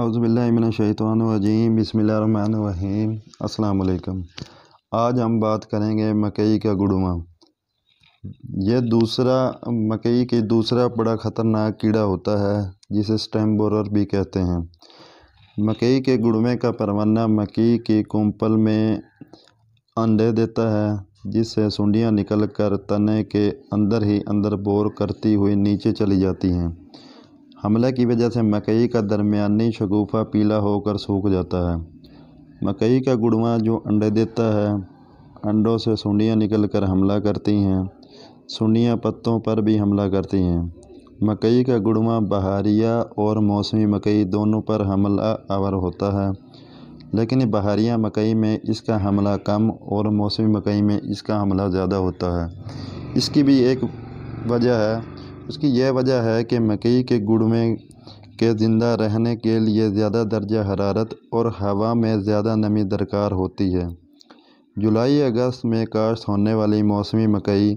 अज़बिल्लिमिनशैतवानजीम बसमीम अल्लाम आज हम बात करेंगे मकई का गुड़वा यह दूसरा मकई के दूसरा बड़ा ख़तरनाक कीड़ा होता है जिसे स्टेम बोरर भी कहते हैं मकई के गुड़वे का परवाना मकई की कुंपल में अंडे देता है जिससे सुंडियां निकलकर तने के अंदर ही अंदर बोर करती हुई नीचे चली जाती हैं हमले की वजह से मकई का दरमियानी शगुफ़ा पीला होकर सूख जाता है मकई का गुड़वा जो अंडे देता है अंडों से सुंडियाँ निकल कर हमला करती हैं सुंडियाँ पत्तों पर भी हमला करती हैं मकई का गुड़वा बहारिया और मौसमी मकई दोनों पर हमला आवर होता है लेकिन बहारिया मकई में इसका हमला कम और मौसमी मकई में इसका हमला ज़्यादा होता है इसकी भी एक वजह है उसकी यह वजह है कि मकई के गुड़ में के ज़िंदा रहने के लिए ज़्यादा दर्जा हरारत और हवा में ज़्यादा नमी दरकार होती है जुलाई अगस्त में काश्त होने वाली मौसमी मकई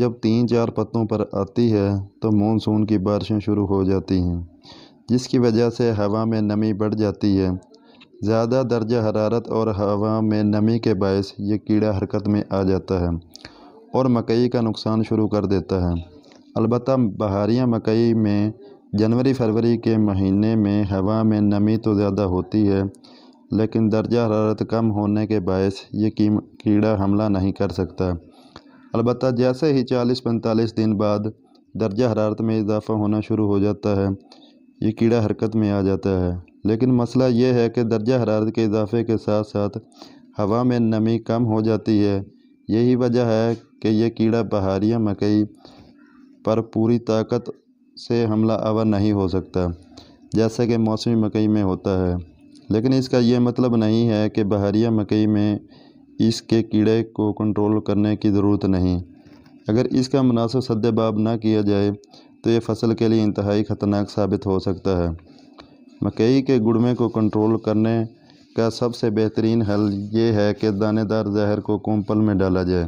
जब तीन चार पत्तों पर आती है तो मानसून की बारिशें शुरू हो जाती हैं जिसकी वजह से हवा में नमी बढ़ जाती है ज़्यादा दर्जा हरारत और हवा में नमी के बायस ये कीड़ा हरकत में आ जाता है और मकई का नुकसान शुरू कर देता है अलबत्त बहारियाँ मकई में जनवरी फरवरी के महीने में हवा में नमी तो ज़्यादा होती है लेकिन दर्जा हरारत कम होने के बायस ये कीड़ा हमला नहीं कर सकता अलबत् जैसे ही 40-45 दिन बाद दर्जा हरारत में इजाफ़ा होना शुरू हो जाता है ये कीड़ा हरकत में आ जाता है लेकिन मसला ये है कि दर्जा हरारत के इजाफ़े के साथ साथ हवा में नमी कम हो जाती है यही वजह है कि यह कीड़ा बहारियाँ मकई पर पूरी ताकत से हमला आवर नहीं हो सकता जैसा कि मौसमी मकई में होता है लेकिन इसका यह मतलब नहीं है कि बहरिया मकई में इसके कीड़े को कंट्रोल करने की ज़रूरत नहीं अगर इसका मुनासिब सद्देबाब ना किया जाए तो ये फसल के लिए इंतहाई ख़तरनाक साबित हो सकता है मकई के गुड़मे को कंट्रोल करने का सबसे बेहतरीन हल ये है कि दानेदार जहर को कोम्पल में डाला जाए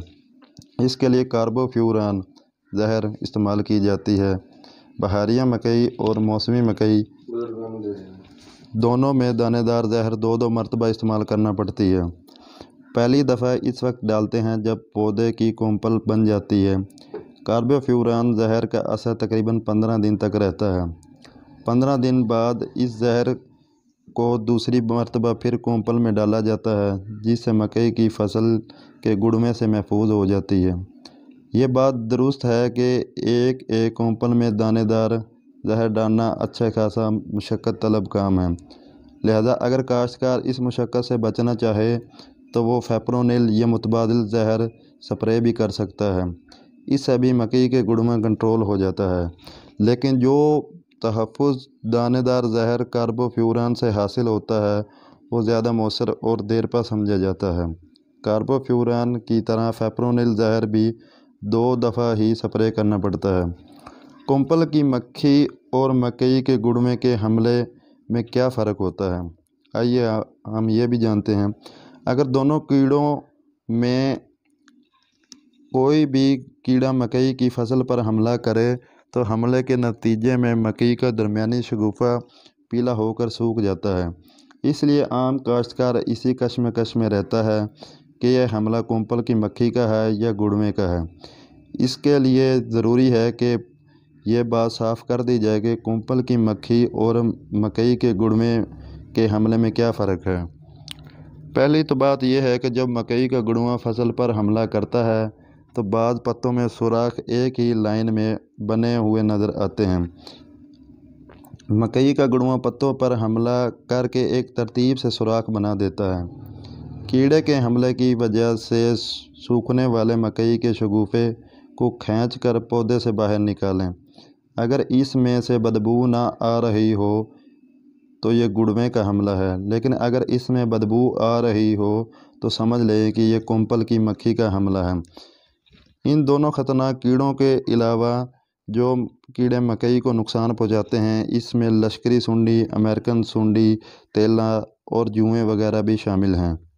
इसके लिए कार्बोफ्यूरान जहर इस्तेमाल की जाती है बहारिया मकई और मौसमी मकई दोनों में दानेदार जहर दो दो मरतबा इस्तेमाल करना पड़ती है पहली दफ़ा इस वक्त डालते हैं जब पौधे की कोम्पल बन जाती है कार्बोफ्यूरान जहर का असर तकरीबन पंद्रह दिन तक रहता है पंद्रह दिन बाद इस जहर को दूसरी मरतबा फिर कोम्पल में डाला जाता है जिससे मकई की फसल के गुड़मे से महफूज हो जाती है ये बात दुरुस्त है कि एक एक कोंपल में दानेदार जहर डालना अच्छा खासा मशक्क़त तलब काम है लिहाजा अगर काश्तकार इस मशक्क़त से बचना चाहे तो वो फेप्रोनिल या मुतबादल जहर स्प्रे भी कर सकता है इससे भी मकई के गुड़ में कंट्रोल हो जाता है लेकिन जो तहफ़ दानेदार जहर कार्बोफ्यूरान से हासिल होता है वो ज़्यादा मौसर और देर पर समझा जाता है कार्बोफ्यूरान की तरह फेप्रोनिल जहर भी दो दफ़ा ही स्प्रे करना पड़ता है कुंपल की मक्खी और मकई के गुड़मे के हमले में क्या फ़र्क होता है आइए हम ये भी जानते हैं अगर दोनों कीड़ों में कोई भी कीड़ा मकई की फसल पर हमला करे तो हमले के नतीजे में मकई का दरमियानी शगुफा पीला होकर सूख जाता है इसलिए आम काश्तकार इसी कश्मकश में रहता है कि यह हमला कोम्पल की मक्खी का है या गुड़मे का है इसके लिए ज़रूरी है कि यह बात साफ कर दी जाए कि कोम्पल की मक्खी और मकई के गुड़मे के हमले में क्या फ़र्क है पहली तो बात यह है कि जब मकई का गुड़वा फसल पर हमला करता है तो बाद पत्तों में सुराख एक ही लाइन में बने हुए नज़र आते हैं मकई का गुड़वा पत्तों पर हमला करके एक तरतीब से सुराख बना देता है कीड़े के हमले की वजह से सूखने वाले मकई के शगुफे को खींच कर पौधे से बाहर निकालें अगर इसमें से बदबू ना आ रही हो तो ये गुड़वे का हमला है लेकिन अगर इसमें बदबू आ रही हो तो समझ लें कि ये कुंपल की मक्खी का हमला है इन दोनों ख़तरनाक कीड़ों के अलावा जो कीड़े मकई को नुकसान पहुंचाते हैं इसमें लश्करी सुंडी अमेरिकन सुंडी तेला और जुएँ वगैरह भी शामिल हैं